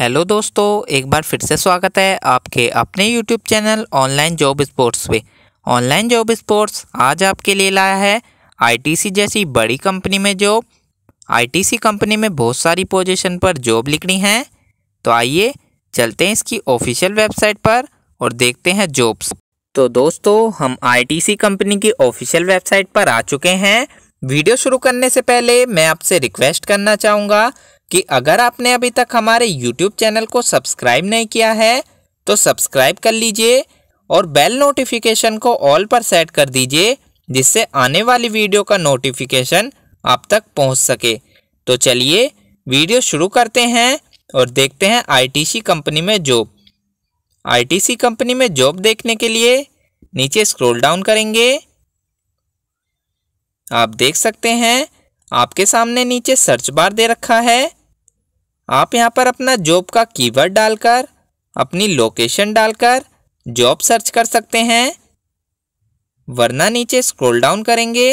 Hello दोस्तों एक बार फिर से स्वागत है आपके अपने YouTube channel online job sports पे ऑनलाइन जॉब स्पोर्ट्स आज आपके लिए लाया है आईटीसी जैसी बड़ी कंपनी में जॉब आईटीसी कंपनी में बहुत सारी पोजीशन पर जॉब लिखनी है तो आइए चलते हैं इसकी ऑफिशियल वेबसाइट पर और देखते हैं जॉब्स तो दोस्तों हम आई कंपनी की ऑफिशियल वेबसाइट पर आ चुके हैं वीडियो शुरू करने से पहले मैं आपसे रिक्वेस्ट करना चाहूँगा कि अगर आपने अभी तक हमारे यूट्यूब चैनल को सब्सक्राइब नहीं किया है तो सब्सक्राइब कर लीजिए और बेल नोटिफिकेशन को ऑल पर सेट कर दीजिए जिससे आने वाली वीडियो का नोटिफिकेशन आप तक पहुंच सके तो चलिए वीडियो शुरू करते हैं और देखते हैं आईटीसी कंपनी में जॉब आईटीसी कंपनी में जॉब देखने के लिए नीचे स्क्रॉल डाउन करेंगे आप देख सकते हैं आपके सामने नीचे सर्च बार दे रखा है आप यहाँ पर अपना जॉब का कीवर्ड डालकर अपनी लोकेशन डालकर जॉब सर्च कर सकते हैं वरना नीचे स्क्रॉल डाउन करेंगे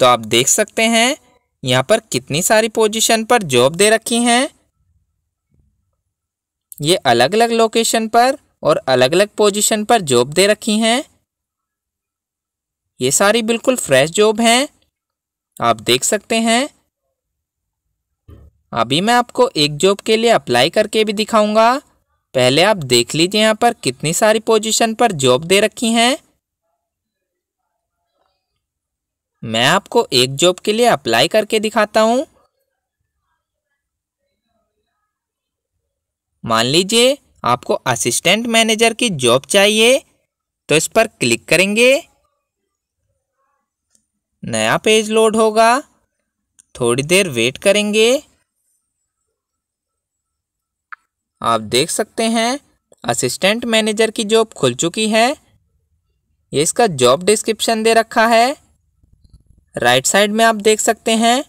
तो आप देख सकते हैं यहाँ पर कितनी सारी पोजीशन पर जॉब दे रखी हैं ये अलग अलग लोकेशन पर और अलग अलग पोजीशन पर जॉब दे रखी हैं ये सारी बिल्कुल फ्रेश जॉब हैं आप देख सकते हैं अभी मैं आपको एक जॉब के लिए अप्लाई करके भी दिखाऊंगा पहले आप देख लीजिए यहाँ पर कितनी सारी पोजीशन पर जॉब दे रखी हैं मैं आपको एक जॉब के लिए अप्लाई करके दिखाता हूँ मान लीजिए आपको असिस्टेंट मैनेजर की जॉब चाहिए तो इस पर क्लिक करेंगे नया पेज लोड होगा थोड़ी देर वेट करेंगे आप देख सकते हैं असिस्टेंट मैनेजर की जॉब खुल चुकी है ये इसका जॉब डिस्क्रिप्शन दे रखा है राइट साइड में आप देख सकते हैं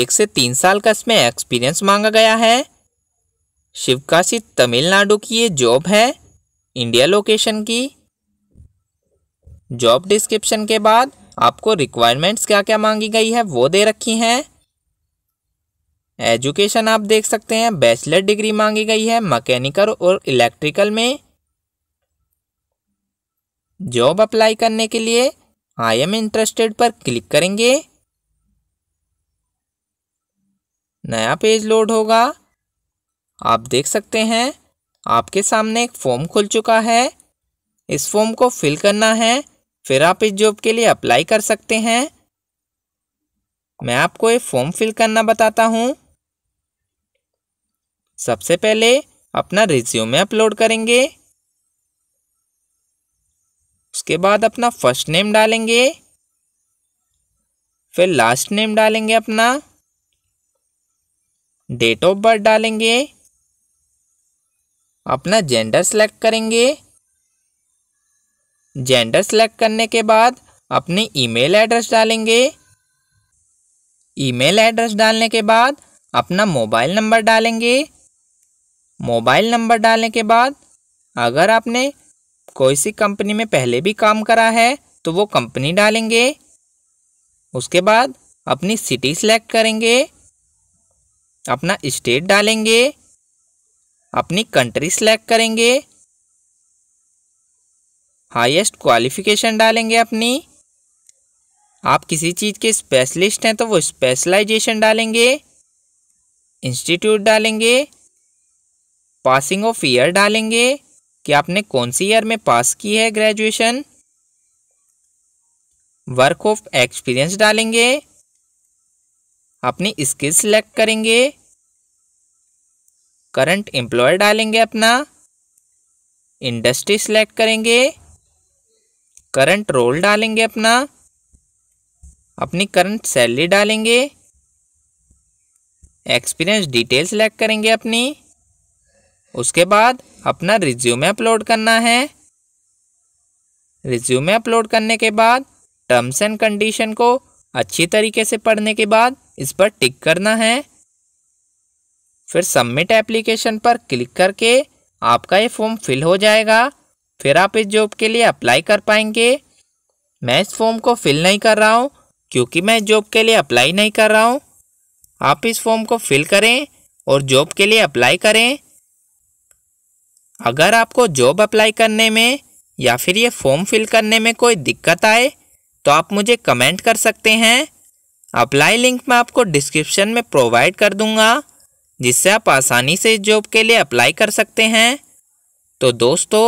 एक से तीन साल का इसमें एक्सपीरियंस मांगा गया है शिवकाशी तमिलनाडु की ये जॉब है इंडिया लोकेशन की जॉब डिस्क्रिप्शन के बाद आपको रिक्वायरमेंट्स क्या क्या मांगी गई है वो दे रखी हैं एजुकेशन आप देख सकते हैं बैचलर डिग्री मांगी गई है मैकेनिकल और इलेक्ट्रिकल में जॉब अप्लाई करने के लिए आई एम इंटरेस्टेड पर क्लिक करेंगे नया पेज लोड होगा आप देख सकते हैं आपके सामने एक फॉर्म खुल चुका है इस फॉर्म को फिल करना है फिर आप इस जॉब के लिए अप्लाई कर सकते हैं मैं आपको ये फॉर्म फिल करना बताता हूँ सबसे पहले अपना रिज्यूमे अपलोड करेंगे उसके बाद अपना फर्स्ट नेम डालेंगे फिर लास्ट नेम डालेंगे अपना डेट ऑफ बर्थ डालेंगे अपना जेंडर सेलेक्ट करेंगे जेंडर सेलेक्ट करने के बाद अपनी ईमेल एड्रेस डालेंगे ईमेल एड्रेस डालने के बाद अपना मोबाइल नंबर डालेंगे मोबाइल नंबर डालने के बाद अगर आपने कोई सी कंपनी में पहले भी काम करा है तो वो कंपनी डालेंगे उसके बाद अपनी सिटी सेलेक्ट करेंगे अपना स्टेट डालेंगे अपनी कंट्री सेलेक्ट करेंगे हाईएस्ट क्वालिफिकेशन डालेंगे अपनी आप किसी चीज़ के स्पेशलिस्ट हैं तो वो स्पेशलाइजेशन डालेंगे इंस्टीट्यूट डालेंगे पासिंग ऑफ ईयर डालेंगे कि आपने कौन सी ईयर में पास की है ग्रेजुएशन वर्क ऑफ एक्सपीरियंस डालेंगे अपनी स्किल सिलेक्ट करेंगे करंट एम्प्लॉयर डालेंगे अपना इंडस्ट्री सिलेक्ट करेंगे करंट रोल डालेंगे अपना अपनी करंट सैलरी डालेंगे एक्सपीरियंस डिटेल सिलेक्ट करेंगे अपनी उसके बाद अपना रिज्यूमे अपलोड करना है रिज्यूमे अपलोड करने के बाद टर्म्स एंड कंडीशन को अच्छी तरीके से पढ़ने के बाद इस पर टिक करना है फिर सबमिट एप्लीकेशन पर क्लिक करके आपका ये फॉर्म फिल हो जाएगा फिर आप इस जॉब के लिए अप्लाई कर पाएंगे मैं इस फॉर्म को फिल नहीं कर रहा हूँ क्योंकि मैं जॉब के लिए अप्लाई नहीं कर रहा हूँ आप इस फॉर्म को फिल करें और जॉब के लिए अप्लाई करें अगर आपको जॉब अप्लाई करने में या फिर ये फॉर्म फिल करने में कोई दिक्कत आए तो आप मुझे कमेंट कर सकते हैं अप्लाई लिंक मैं आपको डिस्क्रिप्शन में प्रोवाइड कर दूंगा जिससे आप आसानी से इस जॉब के लिए अप्लाई कर सकते हैं तो दोस्तों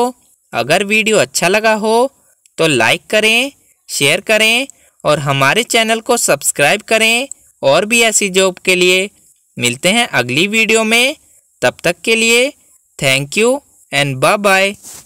अगर वीडियो अच्छा लगा हो तो लाइक करें शेयर करें और हमारे चैनल को सब्सक्राइब करें और भी ऐसी जॉब के लिए मिलते हैं अगली वीडियो में तब तक के लिए thank you and bye bye.